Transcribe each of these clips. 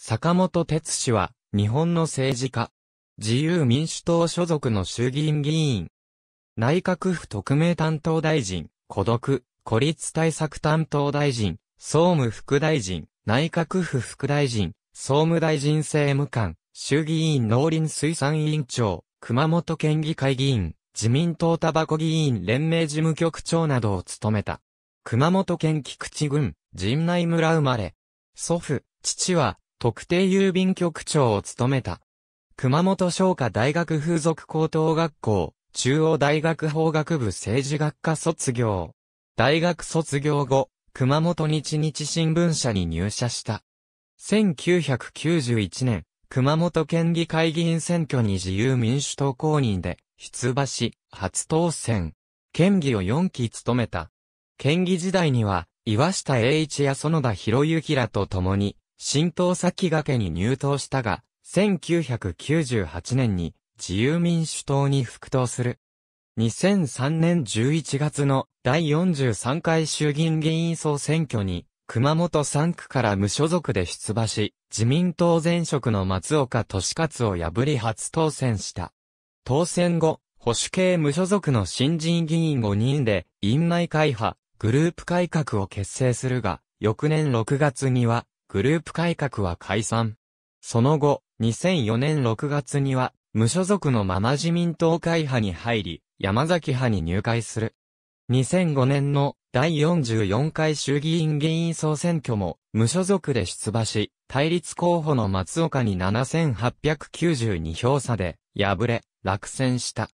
坂本哲氏は、日本の政治家。自由民主党所属の衆議院議員。内閣府特命担当大臣、孤独、孤立対策担当大臣、総務副大臣、内閣府副大臣、総務大臣政務官、衆議院農林水産委員長、熊本県議会議員、自民党タバコ議員連盟事務局長などを務めた。熊本県菊池郡、陣内村生まれ。祖父、父は、特定郵便局長を務めた。熊本商科大学風俗高等学校、中央大学法学部政治学科卒業。大学卒業後、熊本日日新聞社に入社した。1991年、熊本県議会議員選挙に自由民主党公認で出馬し、初当選。県議を4期務めた。県議時代には、岩下栄一や園田博之らと共に、新党先駆けに入党したが、1998年に自由民主党に復党する。2003年11月の第43回衆議院議員総選挙に、熊本3区から無所属で出馬し、自民党前職の松岡俊勝を破り初当選した。当選後、保守系無所属の新人議員5人で、院内会派、グループ改革を結成するが、翌年6月には、グループ改革は解散。その後、2004年6月には、無所属のまま自民党会派に入り、山崎派に入会する。2005年の第44回衆議院議員総選挙も、無所属で出馬し、対立候補の松岡に7892票差で、敗れ、落選した。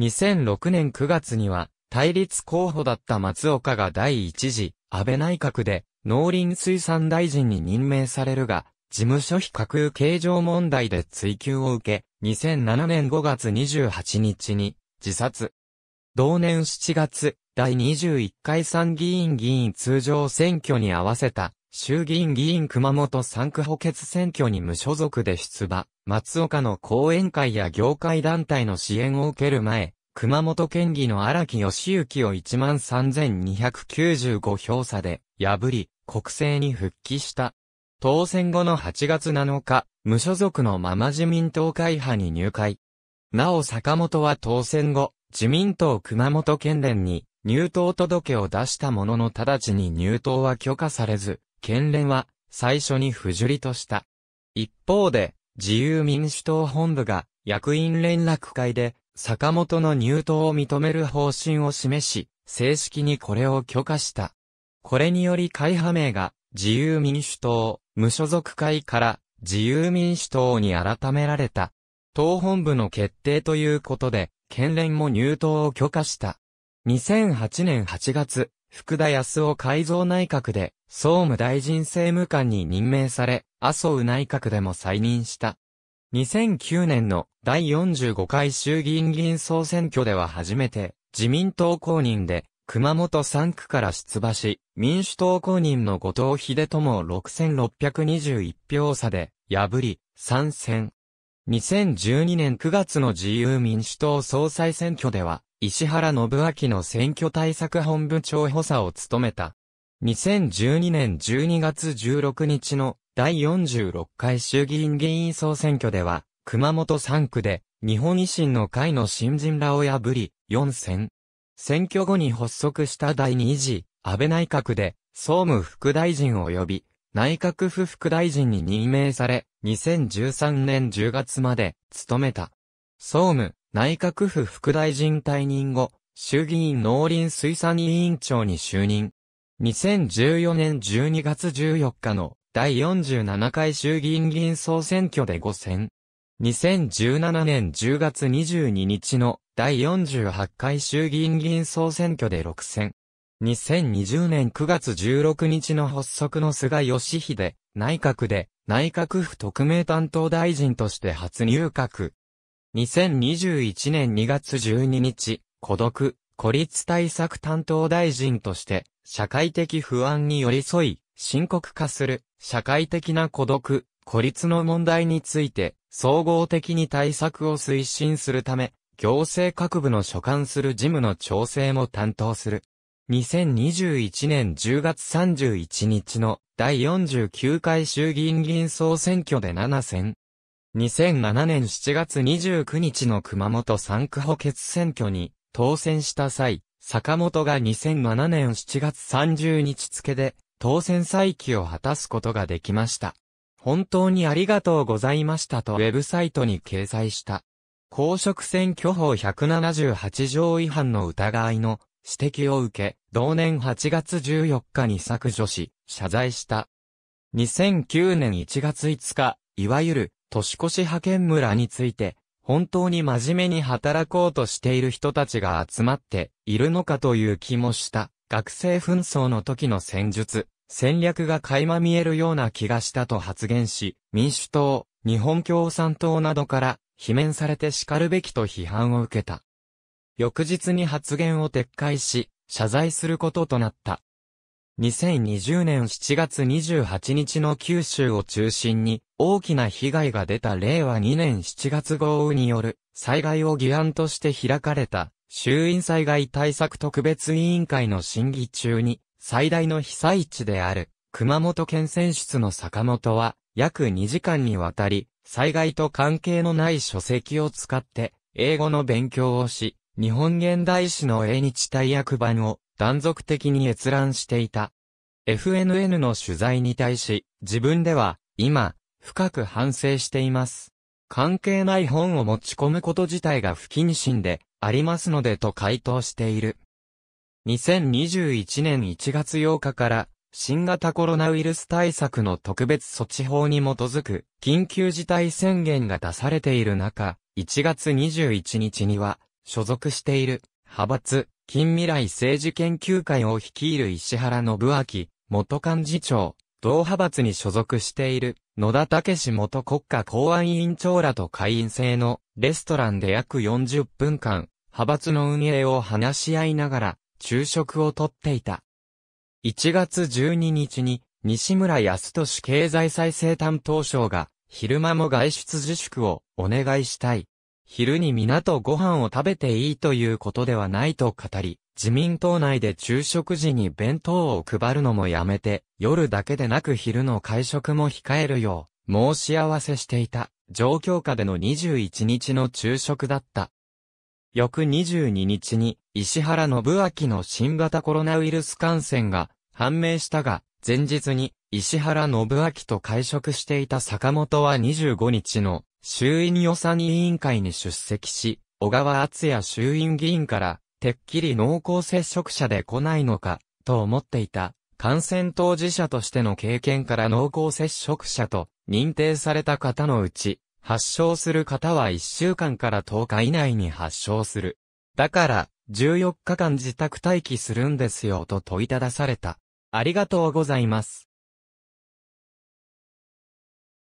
2006年9月には、対立候補だった松岡が第一次、安倍内閣で、農林水産大臣に任命されるが、事務所費架空形状問題で追及を受け、2007年5月28日に自殺。同年7月、第21回参議院議員通常選挙に合わせた、衆議院議員熊本産区補欠選挙に無所属で出馬、松岡の講演会や業界団体の支援を受ける前、熊本県議の荒木義行を13295票差で破り、国政に復帰した。当選後の8月7日、無所属のまま自民党会派に入会。なお坂本は当選後、自民党熊本県連に入党届を出したものの直ちに入党は許可されず、県連は最初に不受理とした。一方で、自由民主党本部が役員連絡会で坂本の入党を認める方針を示し、正式にこれを許可した。これにより会派名が自由民主党、無所属会から自由民主党に改められた。党本部の決定ということで、県連も入党を許可した。2008年8月、福田康夫改造内閣で、総務大臣政務官に任命され、麻生内閣でも再任した。2009年の第45回衆議院議員総選挙では初めて、自民党公認で、熊本3区から出馬し、民主党公認の後藤秀友を6621票差で破り、参戦。2012年9月の自由民主党総裁選挙では、石原信明の選挙対策本部長補佐を務めた。2012年12月16日の第46回衆議院議員総選挙では、熊本3区で日本維新の会の新人らを破り、4選。選挙後に発足した第2次安倍内閣で総務副大臣及び内閣府副大臣に任命され、2013年10月まで務めた。総務内閣府副大臣退任後、衆議院農林水産委員長に就任。2014年12月14日の第47回衆議院議員総選挙で5選。2017年10月22日の第48回衆議院議員総選挙で6選。2020年9月16日の発足の菅義偉、内閣で、内閣府特命担当大臣として初入閣。2021年2月12日、孤独、孤立対策担当大臣として、社会的不安に寄り添い、深刻化する、社会的な孤独、孤立の問題について、総合的に対策を推進するため、行政各部の所管する事務の調整も担当する。2021年10月31日の第49回衆議院議員総選挙で7選。2007年7月29日の熊本3区補欠選挙に当選した際、坂本が2007年7月30日付で当選再起を果たすことができました。本当にありがとうございましたとウェブサイトに掲載した。公職選挙法178条違反の疑いの指摘を受け、同年8月14日に削除し、謝罪した。2009年1月5日、いわゆる年越し派遣村について、本当に真面目に働こうとしている人たちが集まっているのかという気もした。学生紛争の時の戦術、戦略が垣間見えるような気がしたと発言し、民主党、日本共産党などから罷免されて叱るべきと批判を受けた。翌日に発言を撤回し、謝罪することとなった。2020年7月28日の九州を中心に大きな被害が出た令和2年7月豪雨による災害を議案として開かれた衆院災害対策特別委員会の審議中に最大の被災地である熊本県選出の坂本は約2時間にわたり災害と関係のない書籍を使って、英語の勉強をし、日本現代史の英日大役版を断続的に閲覧していた。FNN の取材に対し、自分では、今、深く反省しています。関係ない本を持ち込むこと自体が不謹慎で、ありますのでと回答している。2021年1月8日から新型コロナウイルス対策の特別措置法に基づく緊急事態宣言が出されている中、1月21日には、所属している派閥、近未来政治研究会を率いる石原信明、元幹事長、同派閥に所属している野田武史元国家公安委員長らと会員制のレストランで約40分間、派閥の運営を話し合いながら昼食をとっていた。1月12日に、西村康俊経済再生担当省が、昼間も外出自粛をお願いしたい。昼に皆とご飯を食べていいということではないと語り、自民党内で昼食時に弁当を配るのもやめて、夜だけでなく昼の会食も控えるよう、申し合わせしていた、状況下での21日の昼食だった。翌22日に、石原信明の新型コロナウイルス感染が判明したが、前日に石原信明と会食していた坂本は25日の衆院予算委員会に出席し、小川厚也衆院議員から、てっきり濃厚接触者で来ないのか、と思っていた。感染当事者としての経験から濃厚接触者と認定された方のうち、発症する方は1週間から10日以内に発症する。だから、14日間自宅待機するんですよと問いただされた。ありがとうございます。